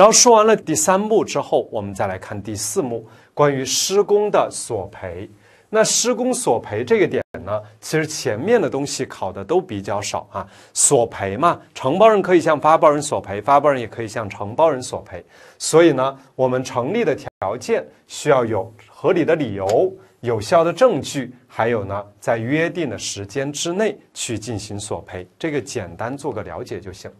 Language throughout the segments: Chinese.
然后说完了第三步之后，我们再来看第四步，关于施工的索赔。那施工索赔这个点呢，其实前面的东西考的都比较少啊。索赔嘛，承包人可以向发包人索赔，发包人也可以向承包人索赔。所以呢，我们成立的条件需要有合理的理由、有效的证据，还有呢，在约定的时间之内去进行索赔。这个简单做个了解就行。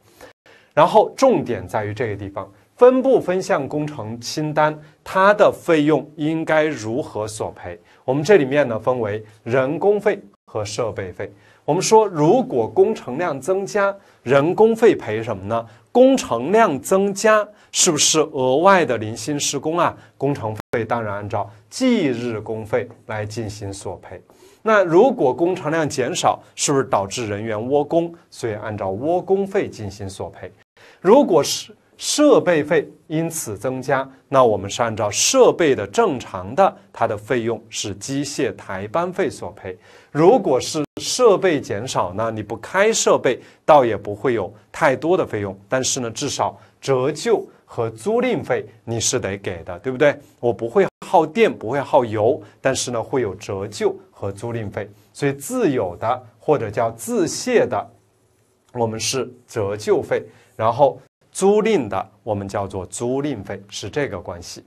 然后重点在于这个地方。分部分项工程清单，它的费用应该如何索赔？我们这里面呢分为人工费和设备费。我们说，如果工程量增加，人工费赔什么呢？工程量增加是不是额外的零星施工啊？工程费当然按照计日工费来进行索赔。那如果工程量减少，是不是导致人员窝工？所以按照窝工费进行索赔。如果是设备费因此增加，那我们是按照设备的正常的，它的费用是机械台班费索赔。如果是设备减少呢，你不开设备，倒也不会有太多的费用。但是呢，至少折旧和租赁费你是得给的，对不对？我不会耗电，不会耗油，但是呢，会有折旧和租赁费。所以，自有的或者叫自卸的，我们是折旧费，然后。租赁的，我们叫做租赁费，是这个关系。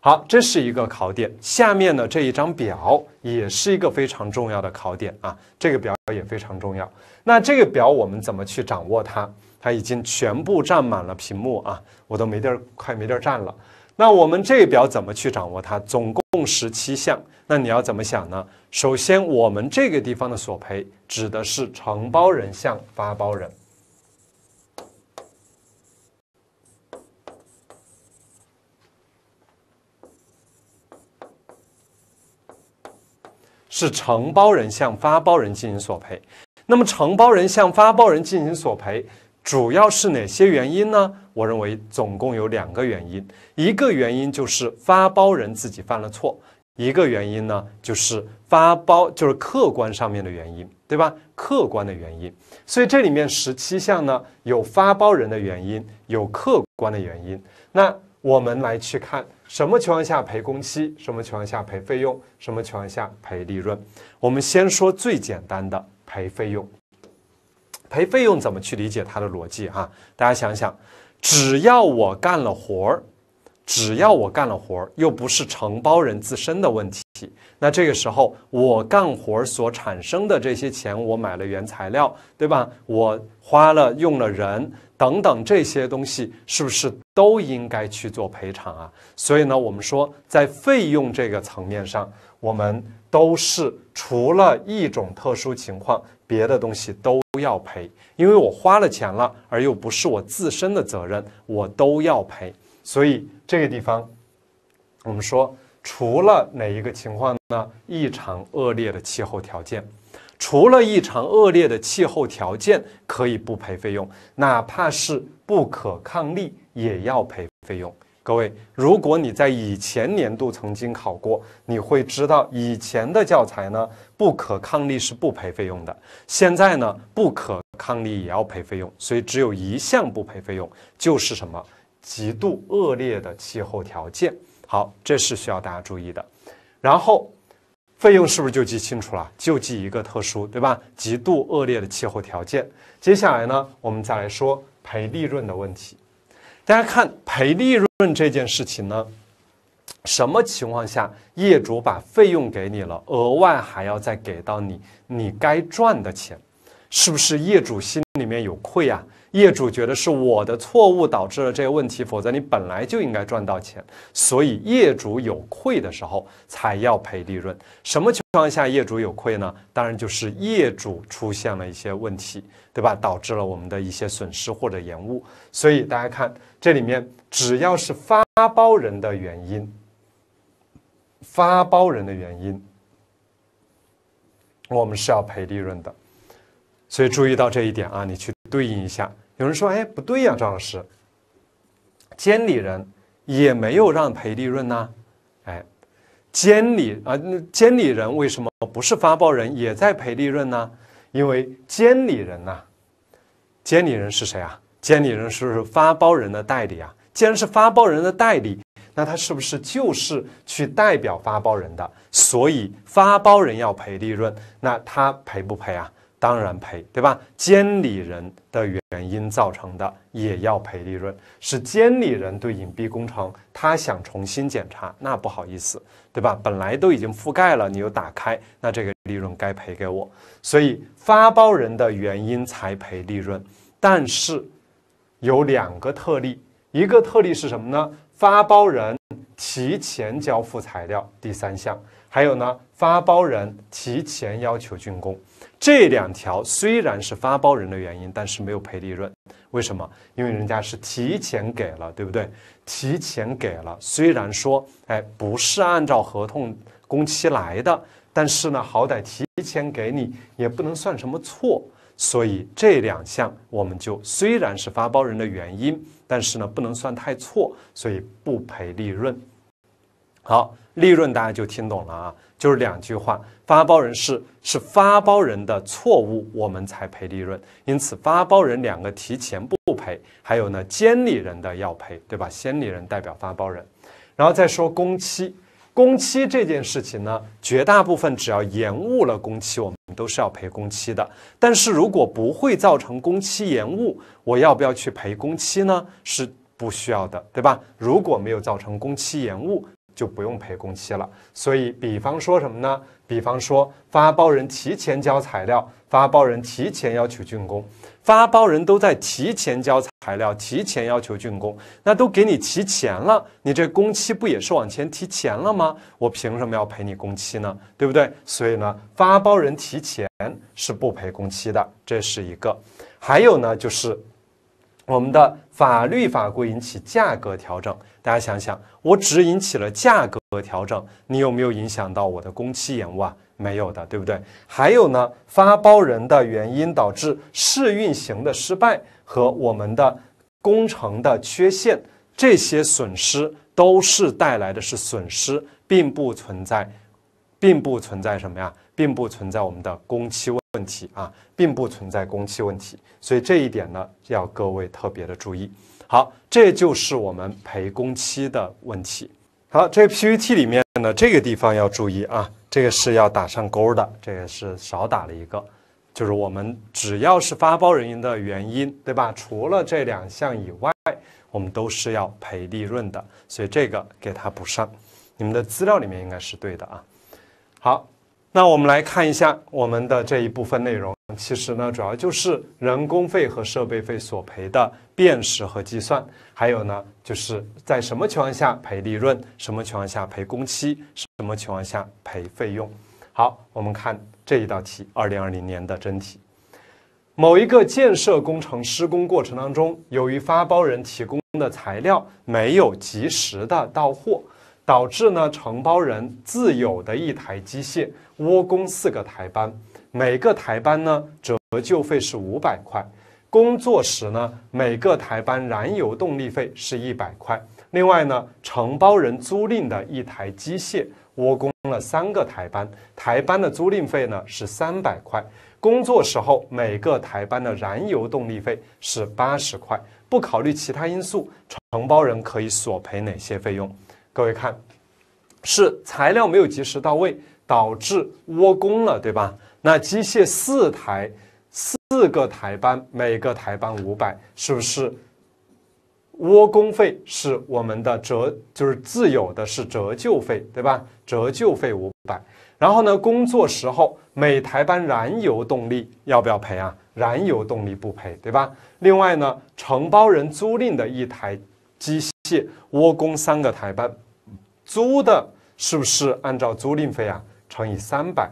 好，这是一个考点。下面的这一张表也是一个非常重要的考点啊，这个表也非常重要。那这个表我们怎么去掌握它？它已经全部占满了屏幕啊，我都没地儿，快没地儿占了。那我们这个表怎么去掌握它？总共十七项，那你要怎么想呢？首先，我们这个地方的索赔指的是承包人向发包人。是承包人向发包人进行索赔。那么，承包人向发包人进行索赔，主要是哪些原因呢？我认为总共有两个原因，一个原因就是发包人自己犯了错，一个原因呢就是发包就是客观上面的原因，对吧？客观的原因。所以这里面十七项呢，有发包人的原因，有客观的原因。那我们来去看。什么情况下赔工期？什么情况下赔费用？什么情况下赔利润？我们先说最简单的赔费用。赔费用怎么去理解它的逻辑啊？大家想想，只要我干了活儿。只要我干了活儿，又不是承包人自身的问题，那这个时候我干活所产生的这些钱，我买了原材料，对吧？我花了用了人等等这些东西，是不是都应该去做赔偿啊？所以呢，我们说在费用这个层面上，我们都是除了一种特殊情况，别的东西都要赔，因为我花了钱了，而又不是我自身的责任，我都要赔。所以这个地方，我们说，除了哪一个情况呢？异常恶劣的气候条件，除了异常恶劣的气候条件可以不赔费用，哪怕是不可抗力也要赔费用。各位，如果你在以前年度曾经考过，你会知道以前的教材呢，不可抗力是不赔费用的。现在呢，不可抗力也要赔费用。所以只有一项不赔费用，就是什么？极度恶劣的气候条件，好，这是需要大家注意的。然后，费用是不是就记清楚了？就记一个特殊，对吧？极度恶劣的气候条件。接下来呢，我们再来说赔利润的问题。大家看赔利润这件事情呢，什么情况下业主把费用给你了，额外还要再给到你你该赚的钱，是不是业主心里面有愧啊？业主觉得是我的错误导致了这个问题，否则你本来就应该赚到钱。所以业主有愧的时候才要赔利润。什么情况下业主有愧呢？当然就是业主出现了一些问题，对吧？导致了我们的一些损失或者延误。所以大家看这里面，只要是发包人的原因，发包人的原因，我们是要赔利润的。所以注意到这一点啊，你去。对应一下，有人说：“哎，不对呀，张老师，监理人也没有让赔利润呐。”哎，监理啊，监理人为什么不是发包人也在赔利润呢？因为监理人呐，监理人是谁啊？监理人是发包人的代理啊。既然是发包人的代理，那他是不是就是去代表发包人的？所以发包人要赔利润，那他赔不赔啊？当然赔，对吧？监理人的原因造成的也要赔利润，是监理人对隐蔽工程他想重新检查，那不好意思，对吧？本来都已经覆盖了，你又打开，那这个利润该赔给我。所以发包人的原因才赔利润，但是有两个特例，一个特例是什么呢？发包人提前交付材料，第三项，还有呢，发包人提前要求竣工。这两条虽然是发包人的原因，但是没有赔利润，为什么？因为人家是提前给了，对不对？提前给了，虽然说，哎，不是按照合同工期来的，但是呢，好歹提前给你也不能算什么错，所以这两项我们就虽然是发包人的原因，但是呢，不能算太错，所以不赔利润。好，利润大家就听懂了啊。就是两句话，发包人是是发包人的错误，我们才赔利润。因此，发包人两个提前不赔。还有呢，监理人的要赔，对吧？监理人代表发包人，然后再说工期，工期这件事情呢，绝大部分只要延误了工期，我们都是要赔工期的。但是如果不会造成工期延误，我要不要去赔工期呢？是不需要的，对吧？如果没有造成工期延误。就不用赔工期了，所以比方说什么呢？比方说发包人提前交材料，发包人提前要求竣工，发包人都在提前交材料，提前要求竣工，那都给你提前了，你这工期不也是往前提前了吗？我凭什么要赔你工期呢？对不对？所以呢，发包人提前是不赔工期的，这是一个。还有呢，就是我们的法律法规引起价格调整。大家想想，我只引起了价格调整，你有没有影响到我的工期延误啊？没有的，对不对？还有呢，发包人的原因导致试运行的失败和我们的工程的缺陷，这些损失都是带来的是损失，并不存在，并不存在什么呀？并不存在我们的工期问题啊，并不存在工期问题。所以这一点呢，要各位特别的注意。好，这就是我们赔工期的问题。好，这个 PPT 里面呢，这个地方要注意啊，这个是要打上勾的，这也是少打了一个，就是我们只要是发包人员的原因，对吧？除了这两项以外，我们都是要赔利润的，所以这个给它补上。你们的资料里面应该是对的啊。好。那我们来看一下我们的这一部分内容，其实呢，主要就是人工费和设备费索赔的辨识和计算，还有呢，就是在什么情况下赔利润，什么情况下赔工期，什么情况下赔费用。好，我们看这一道题，二零二零年的真题。某一个建设工程施工过程当中，由于发包人提供的材料没有及时的到货。导致呢，承包人自有的一台机械窝工四个台班，每个台班呢折旧费是五百块，工作时呢每个台班燃油动力费是一百块。另外呢，承包人租赁的一台机械窝工了三个台班，台班的租赁费呢是三百块，工作时候每个台班的燃油动力费是八十块。不考虑其他因素，承包人可以索赔哪些费用？各位看，是材料没有及时到位，导致窝工了，对吧？那机械四台，四个台班，每个台班五百，是不是窝工费是我们的折，就是自有的是折旧费，对吧？折旧费五百。然后呢，工作时候每台班燃油动力要不要赔啊？燃油动力不赔，对吧？另外呢，承包人租赁的一台机械窝工三个台班。租的是不是按照租赁费啊乘以三百，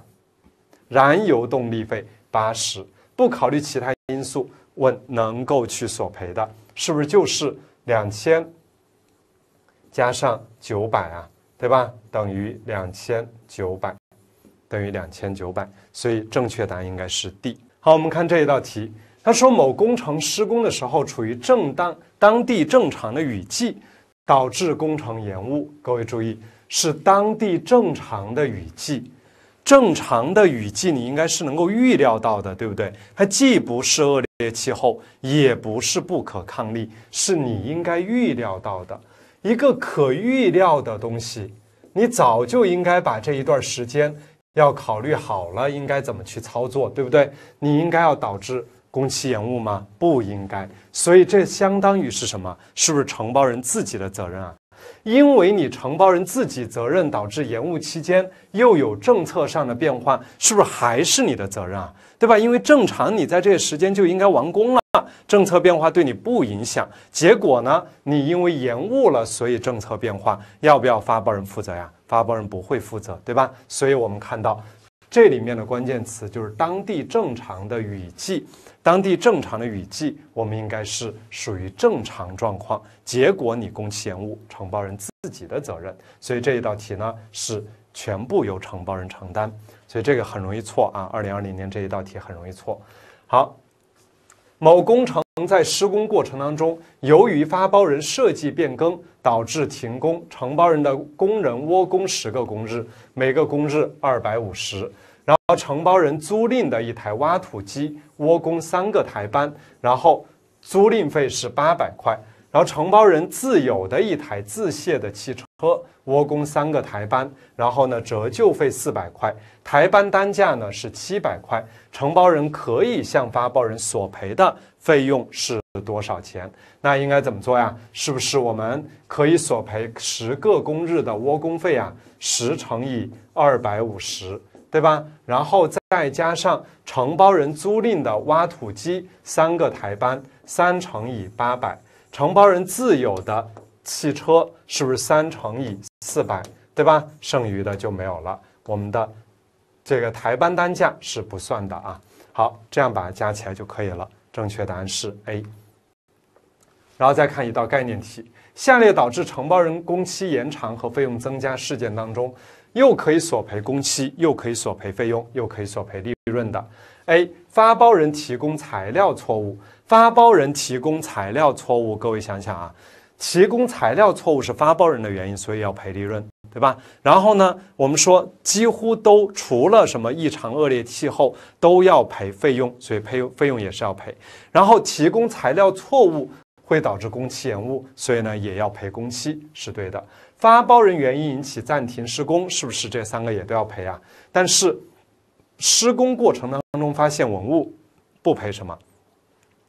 燃油动力费八十，不考虑其他因素，问能够去索赔的，是不是就是两千加上九百啊？对吧？等于两千九百，等于两千九百，所以正确答案应该是 D。好，我们看这一道题，他说某工程施工的时候处于正当当地正常的雨季。导致工程延误，各位注意，是当地正常的雨季，正常的雨季你应该是能够预料到的，对不对？它既不是恶劣气候，也不是不可抗力，是你应该预料到的一个可预料的东西。你早就应该把这一段时间要考虑好了，应该怎么去操作，对不对？你应该要导致。工期延误吗？不应该，所以这相当于是什么？是不是承包人自己的责任啊？因为你承包人自己责任导致延误期间又有政策上的变化，是不是还是你的责任啊？对吧？因为正常你在这个时间就应该完工了，政策变化对你不影响。结果呢，你因为延误了，所以政策变化要不要发包人负责呀？发包人不会负责，对吧？所以我们看到这里面的关键词就是当地正常的雨季。当地正常的雨季，我们应该是属于正常状况。结果你工期延误，承包人自己的责任。所以这一道题呢是全部由承包人承担。所以这个很容易错啊！二零二零年这一道题很容易错。好，某工程在施工过程当中，由于发包人设计变更导致停工，承包人的工人窝工十个工日，每个工日二百五十。然后承包人租赁的一台挖土机窝工三个台班，然后租赁费是八百块。然后承包人自有的一台自卸的汽车窝工三个台班，然后呢折旧费四百块，台班单价呢是七百块。承包人可以向发包人索赔的费用是多少钱？那应该怎么做呀？是不是我们可以索赔十个工日的窝工费啊？十乘以二百五十。对吧？然后再加上承包人租赁的挖土机三个台班，三乘以八百；承包人自有的汽车是不是三乘以四百？对吧？剩余的就没有了。我们的这个台班单价是不算的啊。好，这样把它加起来就可以了。正确答案是 A。然后再看一道概念题：下列导致承包人工期延长和费用增加事件当中。又可以索赔工期，又可以索赔费用，又可以索赔利润的。A 发包人提供材料错误，发包人提供材料错误，各位想想啊，提供材料错误是发包人的原因，所以要赔利润，对吧？然后呢，我们说几乎都除了什么异常恶劣气候都要赔费用，所以赔费用也是要赔。然后提供材料错误会导致工期延误，所以呢也要赔工期，是对的。发包人原因引起暂停施工，是不是这三个也都要赔啊？但是，施工过程当中发现文物，不赔什么？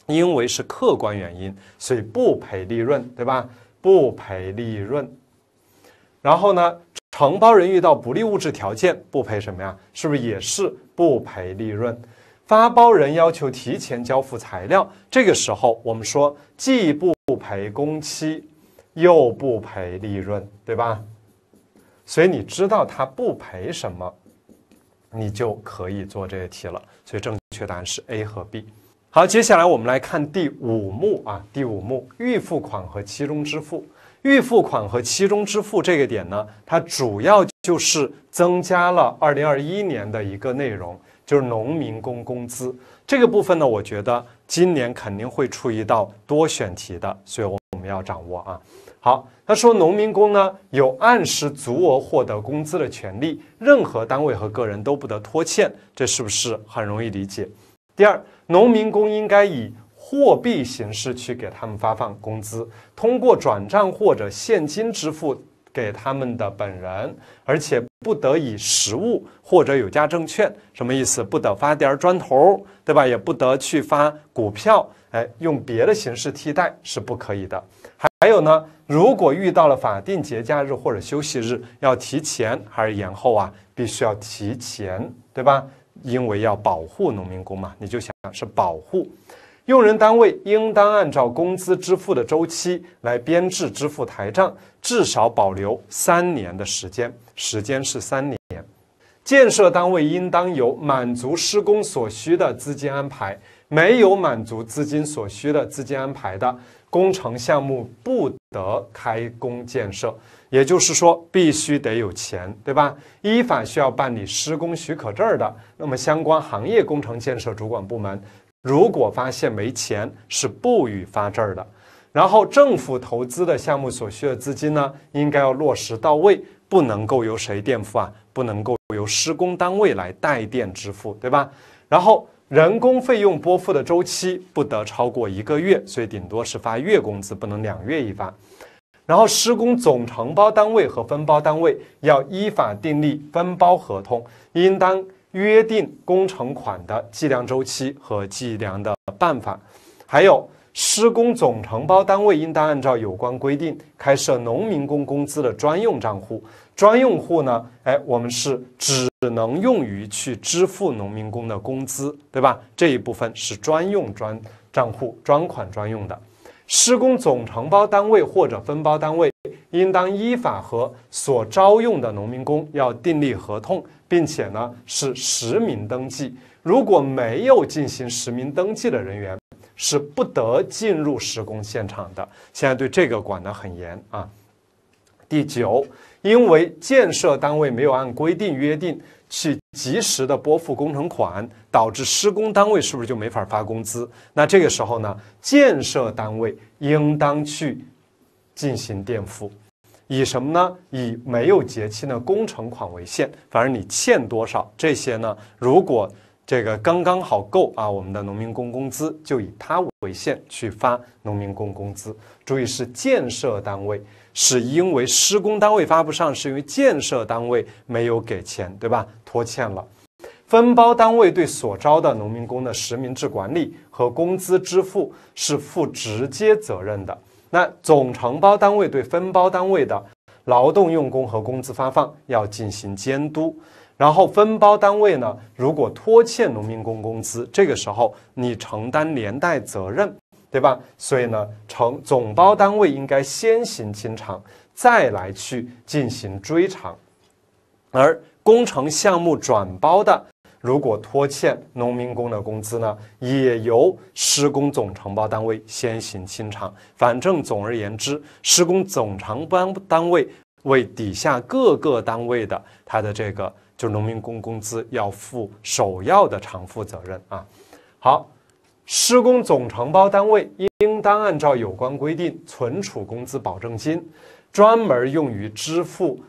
因为是客观原因，所以不赔利润，对吧？不赔利润。然后呢，承包人遇到不利物质条件，不赔什么呀？是不是也是不赔利润？发包人要求提前交付材料，这个时候我们说既不赔工期。又不赔利润，对吧？所以你知道它不赔什么，你就可以做这个题了。所以正确答案是 A 和 B。好，接下来我们来看第五目啊，第五目预付款和期中支付。预付款和期中支付这个点呢，它主要就是增加了二零二一年的一个内容，就是农民工工资这个部分呢，我觉得今年肯定会出一道多选题的，所以我们要掌握啊。好，他说农民工呢有按时足额获得工资的权利，任何单位和个人都不得拖欠，这是不是很容易理解？第二，农民工应该以货币形式去给他们发放工资，通过转账或者现金支付给他们的本人，而且不得以实物或者有价证券。什么意思？不得发点儿砖头，对吧？也不得去发股票，哎，用别的形式替代是不可以的。那如果遇到了法定节假日或者休息日，要提前还是延后啊？必须要提前，对吧？因为要保护农民工嘛。你就想是保护，用人单位应当按照工资支付的周期来编制支付台账，至少保留三年的时间。时间是三年。建设单位应当有满足施工所需的资金安排，没有满足资金所需的资金安排的。工程项目不得开工建设，也就是说必须得有钱，对吧？依法需要办理施工许可证的，那么相关行业工程建设主管部门如果发现没钱，是不予发证的。然后，政府投资的项目所需的资金呢，应该要落实到位，不能够由谁垫付啊？不能够由施工单位来代垫支付，对吧？然后。人工费用拨付的周期不得超过一个月，所以顶多是发月工资，不能两月一发。然后，施工总承包单位和分包单位要依法订立分包合同，应当约定工程款的计量周期和计量的办法。还有，施工总承包单位应当按照有关规定开设农民工工资的专用账户。专用户呢？哎，我们是只能用于去支付农民工的工资，对吧？这一部分是专用专账户、专款专用的。施工总承包单位或者分包单位应当依法和所招用的农民工要订立合同，并且呢是实名登记。如果没有进行实名登记的人员，是不得进入施工现场的。现在对这个管得很严啊。第九。因为建设单位没有按规定约定去及时的拨付工程款，导致施工单位是不是就没法发工资？那这个时候呢，建设单位应当去进行垫付，以什么呢？以没有结清的工程款为限。反正你欠多少这些呢？如果这个刚刚好够啊，我们的农民工工资就以它为限去发农民工工资。注意是建设单位。是因为施工单位发不上，是因为建设单位没有给钱，对吧？拖欠了，分包单位对所招的农民工的实名制管理和工资支付是负直接责任的。那总承包单位对分包单位的劳动用工和工资发放要进行监督。然后分包单位呢，如果拖欠农民工工资，这个时候你承担连带责任。对吧？所以呢，承总包单位应该先行清偿，再来去进行追偿。而工程项目转包的，如果拖欠农民工的工资呢，也由施工总承包单位先行清偿。反正总而言之，施工总承包单位为底下各个单位的他的这个就农民工工资要负首要的偿付责任啊。好。施工总承包单位应当按照有关规定存储工资保证金，专门用于支付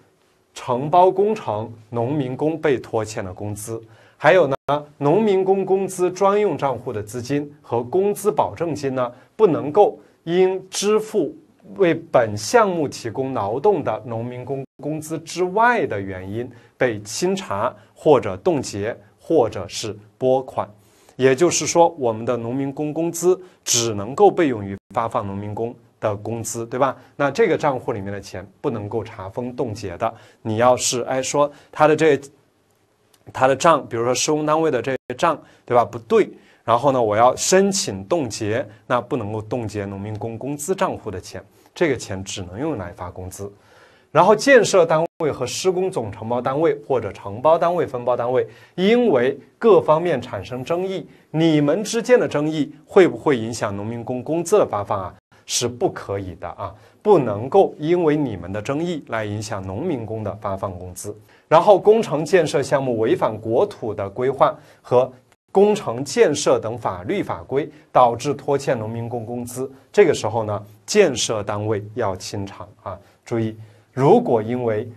承包工程农民工被拖欠的工资。还有呢，农民工工资专用账户的资金和工资保证金呢，不能够因支付为本项目提供劳动的农民工工资之外的原因被清查、或者冻结，或者是拨款。也就是说，我们的农民工工资只能够被用于发放农民工的工资，对吧？那这个账户里面的钱不能够查封、冻结的。你要是哎说他的这他的账，比如说施工单位的这个账，对吧？不对，然后呢，我要申请冻结，那不能够冻结农民工工资账户的钱，这个钱只能用来发工资。然后建设单位和施工总承包单位或者承包单位分包单位，因为各方面产生争议，你们之间的争议会不会影响农民工工资的发放啊？是不可以的啊，不能够因为你们的争议来影响农民工的发放工资。然后工程建设项目违反国土的规划和工程建设等法律法规，导致拖欠农民工工资，这个时候呢，建设单位要清偿啊，注意。如果因为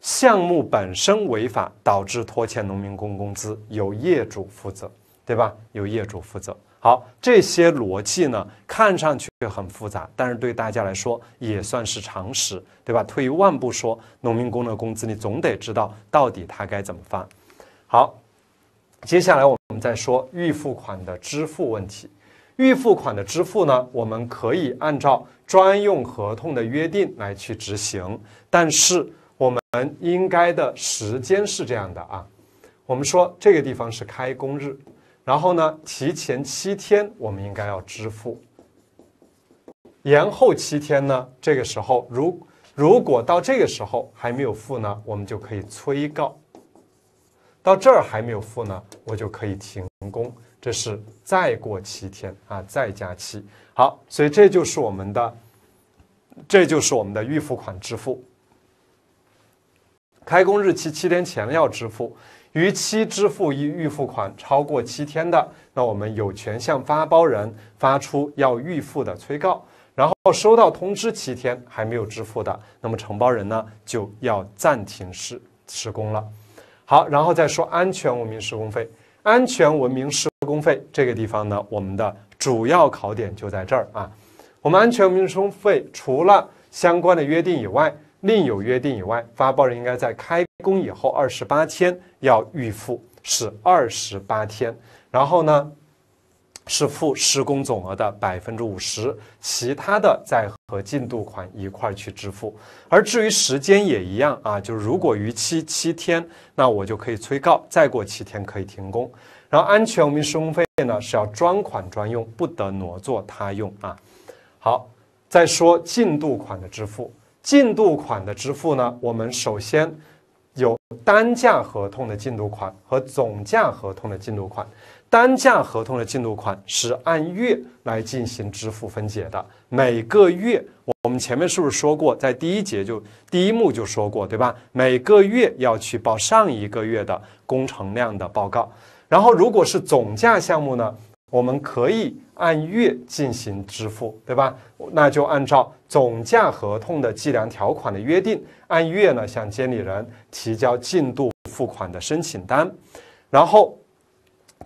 项目本身违法导致拖欠农民工工资，由业主负责，对吧？由业主负责。好，这些逻辑呢看上去很复杂，但是对大家来说也算是常识，对吧？退一万步说，农民工的工资你总得知道到底他该怎么发。好，接下来我们再说预付款的支付问题。预付款的支付呢，我们可以按照。专用合同的约定来去执行，但是我们应该的时间是这样的啊。我们说这个地方是开工日，然后呢，提前七天我们应该要支付，延后七天呢，这个时候如如果到这个时候还没有付呢，我们就可以催告，到这儿还没有付呢，我就可以停工。这是再过七天啊，再加七好，所以这就是我们的，这就是我们的预付款支付。开工日期七天前要支付，逾期支付一预付款超过七天的，那我们有权向发包人发出要预付的催告，然后收到通知七天还没有支付的，那么承包人呢就要暂停施施工了。好，然后再说安全文明施工费。安全文明施工费这个地方呢，我们的主要考点就在这儿啊。我们安全文明施工费除了相关的约定以外，另有约定以外，发包人应该在开工以后二十八天要预付，是二十八天。然后呢？是付施工总额的百分之五十，其他的再和进度款一块儿去支付。而至于时间也一样啊，就是如果逾期七天，那我就可以催告，再过七天可以停工。然后安全文明施工费呢是要专款专用，不得挪作他用啊。好，再说进度款的支付，进度款的支付呢，我们首先有单价合同的进度款和总价合同的进度款。单价合同的进度款是按月来进行支付分解的。每个月，我们前面是不是说过，在第一节就第一幕就说过，对吧？每个月要去报上一个月的工程量的报告。然后，如果是总价项目呢，我们可以按月进行支付，对吧？那就按照总价合同的计量条款的约定，按月呢向监理人提交进度付款的申请单，然后。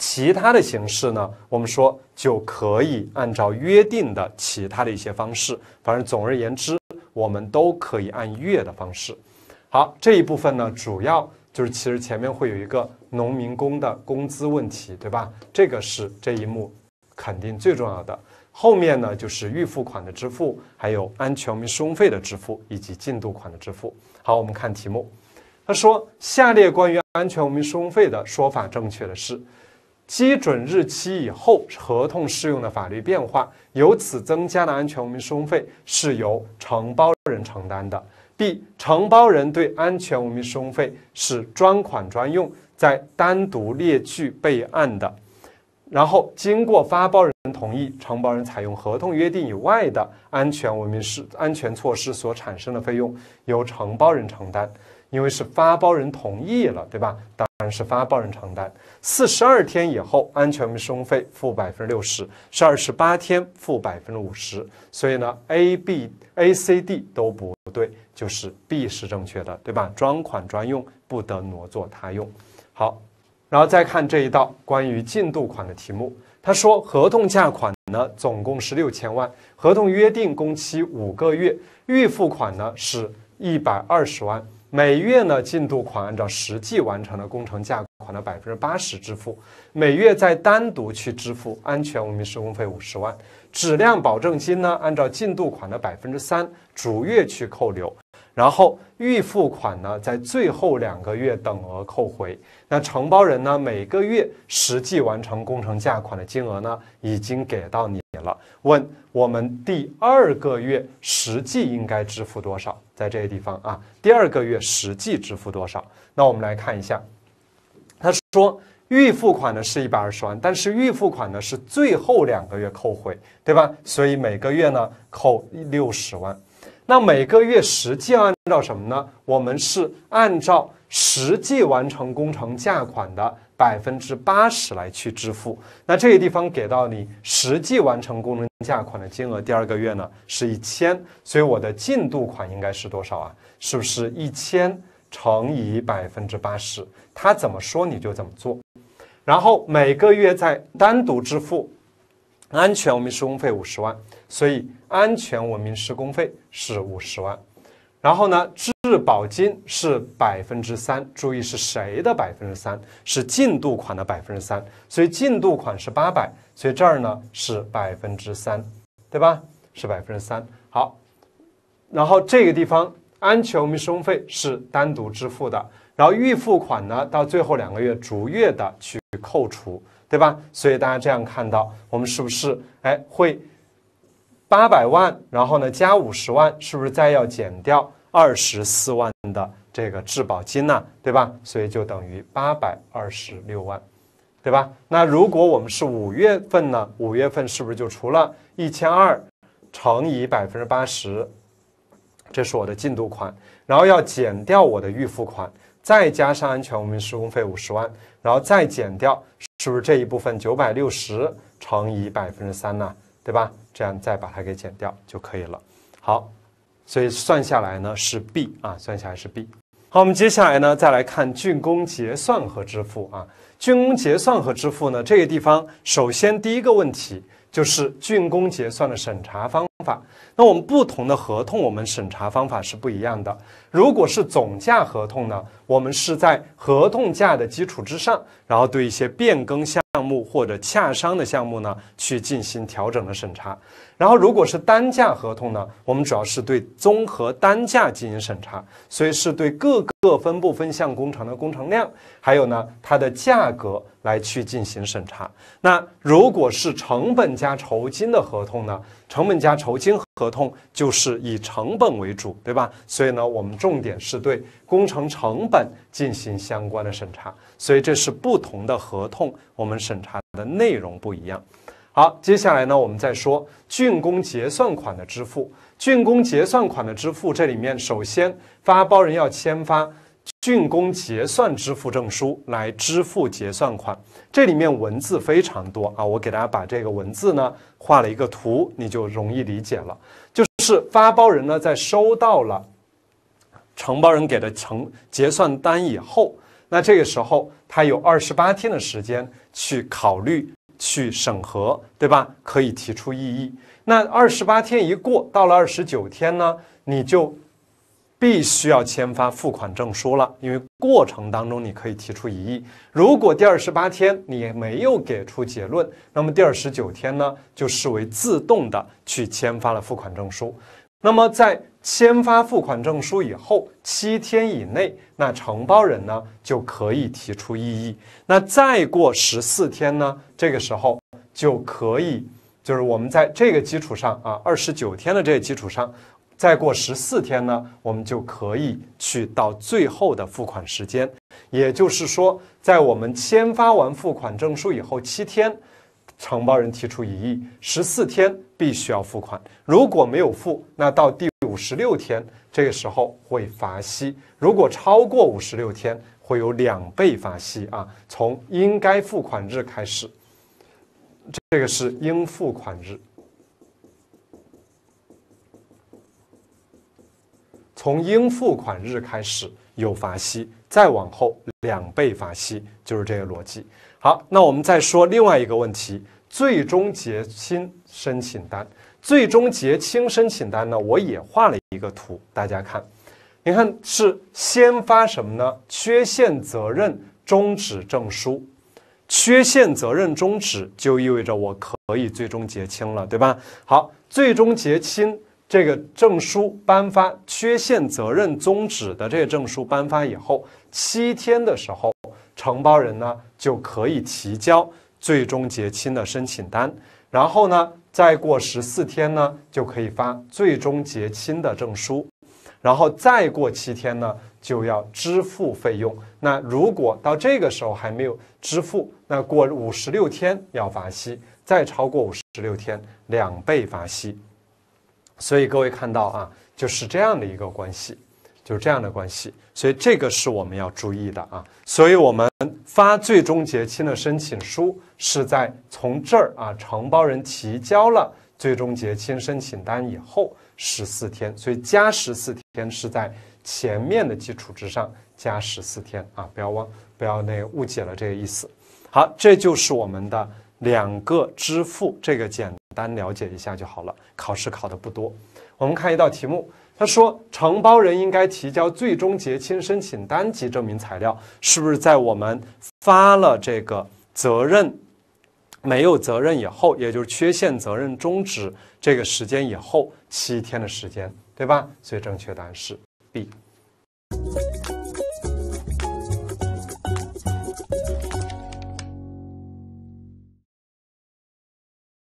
其他的形式呢？我们说就可以按照约定的其他的一些方式。反正总而言之，我们都可以按月的方式。好，这一部分呢，主要就是其实前面会有一个农民工的工资问题，对吧？这个是这一幕肯定最重要的。后面呢，就是预付款的支付，还有安全文明施工费的支付，以及进度款的支付。好，我们看题目，他说：下列关于安全文明施工费的说法正确的是？基准日期以后，合同适用的法律变化，由此增加的安全文明施工费是由承包人承担的。B. 承包人对安全文明施工费是专款专用，在单独列举备案的。然后，经过发包人同意，承包人采用合同约定以外的安全文明施安全措施所产生的费用，由承包人承担。因为是发包人同意了，对吧？当然是发包人承担。四十二天以后，安全文明施工费付百分之六十，是二十八天付百分之五十。所以呢，A、B、A、C、D 都不对，就是 B 是正确的，对吧？专款专用，不得挪作他用。好，然后再看这一道关于进度款的题目。他说，合同价款呢，总共是六千万，合同约定工期五个月，预付款呢是一百二十万。每月呢，进度款按照实际完成的工程价款的百分之八十支付，每月再单独去支付安全文明施工费五十万，质量保证金呢，按照进度款的百分之三逐月去扣留，然后预付款呢，在最后两个月等额扣回。那承包人呢，每个月实际完成工程价款的金额呢，已经给到你。了，问我们第二个月实际应该支付多少？在这个地方啊，第二个月实际支付多少？那我们来看一下，他说预付款呢是一百二十万，但是预付款呢是最后两个月扣回，对吧？所以每个月呢扣六十万。那每个月实际按照什么呢？我们是按照实际完成工程价款的。百分之八十来去支付，那这个地方给到你实际完成工程价款的金额，第二个月呢是一千，所以我的进度款应该是多少啊？是不是一千乘以百分之八十？他怎么说你就怎么做，然后每个月再单独支付安全文明施工费五十万，所以安全文明施工费是五十万，然后呢？支。质保金是百分之三，注意是谁的百分之三？是进度款的百分之三，所以进度款是八百，所以这儿呢是百分之三，对吧？是百分之三。好，然后这个地方安全文明施工费是单独支付的，然后预付款呢，到最后两个月逐月的去扣除，对吧？所以大家这样看到，我们是不是哎会八百万，然后呢加五十万，是不是再要减掉？二十四万的这个质保金呢，对吧？所以就等于八百二十六万，对吧？那如果我们是五月份呢？五月份是不是就除了一千二乘以百分之八十？这是我的进度款，然后要减掉我的预付款，再加上安全文明施工费五十万，然后再减掉，是不是这一部分九百六十乘以百分之三呢？对吧？这样再把它给减掉就可以了。好。所以算下来呢是 B 啊，算下来是 B。好，我们接下来呢再来看竣工结算和支付啊。竣工结算和支付呢，这个地方首先第一个问题就是竣工结算的审查方法。那我们不同的合同，我们审查方法是不一样的。如果是总价合同呢，我们是在合同价的基础之上，然后对一些变更项目或者洽商的项目呢去进行调整的审查。然后，如果是单价合同呢，我们主要是对综合单价进行审查，所以是对各个分部分项工程的工程量，还有呢它的价格来去进行审查。那如果是成本加酬金的合同呢？成本加酬金合同就是以成本为主，对吧？所以呢，我们重点是对工程成本进行相关的审查。所以这是不同的合同，我们审查的内容不一样。好，接下来呢，我们再说竣工结算款的支付。竣工结算款的支付，这里面首先发包人要签发竣工结算支付证书来支付结算款。这里面文字非常多啊，我给大家把这个文字呢画了一个图，你就容易理解了。就是发包人呢，在收到了承包人给的成结算单以后，那这个时候他有二十八天的时间去考虑。去审核，对吧？可以提出异议。那二十八天一过，到了二十九天呢，你就必须要签发付款证书了，因为过程当中你可以提出异议。如果第二十八天你没有给出结论，那么第二十九天呢，就视为自动的去签发了付款证书。那么在。签发付款证书以后七天以内，那承包人呢就可以提出异议。那再过十四天呢，这个时候就可以，就是我们在这个基础上啊，二十九天的这个基础上，再过十四天呢，我们就可以去到最后的付款时间。也就是说，在我们签发完付款证书以后七天，承包人提出异议，十四天。必须要付款，如果没有付，那到第五十六天，这个时候会罚息；如果超过五十六天，会有两倍罚息啊。从应该付款日开始，这个是应付款日，从应付款日开始有罚息，再往后两倍罚息，就是这个逻辑。好，那我们再说另外一个问题。最终结清申请单，最终结清申请单呢？我也画了一个图，大家看，你看是先发什么呢？缺陷责任终止证书，缺陷责任终止就意味着我可以最终结清了，对吧？好，最终结清这个证书颁发，缺陷责任终止的这个证书颁发以后，七天的时候，承包人呢就可以提交。最终结清的申请单，然后呢，再过十四天呢，就可以发最终结清的证书，然后再过七天呢，就要支付费用。那如果到这个时候还没有支付，那过五十六天要罚息，再超过五十六天两倍罚息。所以各位看到啊，就是这样的一个关系。就是这样的关系，所以这个是我们要注意的啊。所以我们发最终结清的申请书是在从这儿啊，承包人提交了最终结清申请单以后十四天，所以加十四天是在前面的基础之上加十四天啊，不要忘，不要那误解了这个意思。好，这就是我们的两个支付，这个简单了解一下就好了，考试考的不多。我们看一道题目。他说，承包人应该提交最终结清申请单及证明材料，是不是在我们发了这个责任没有责任以后，也就是缺陷责任终止这个时间以后七天的时间，对吧？所以正确答案是 B。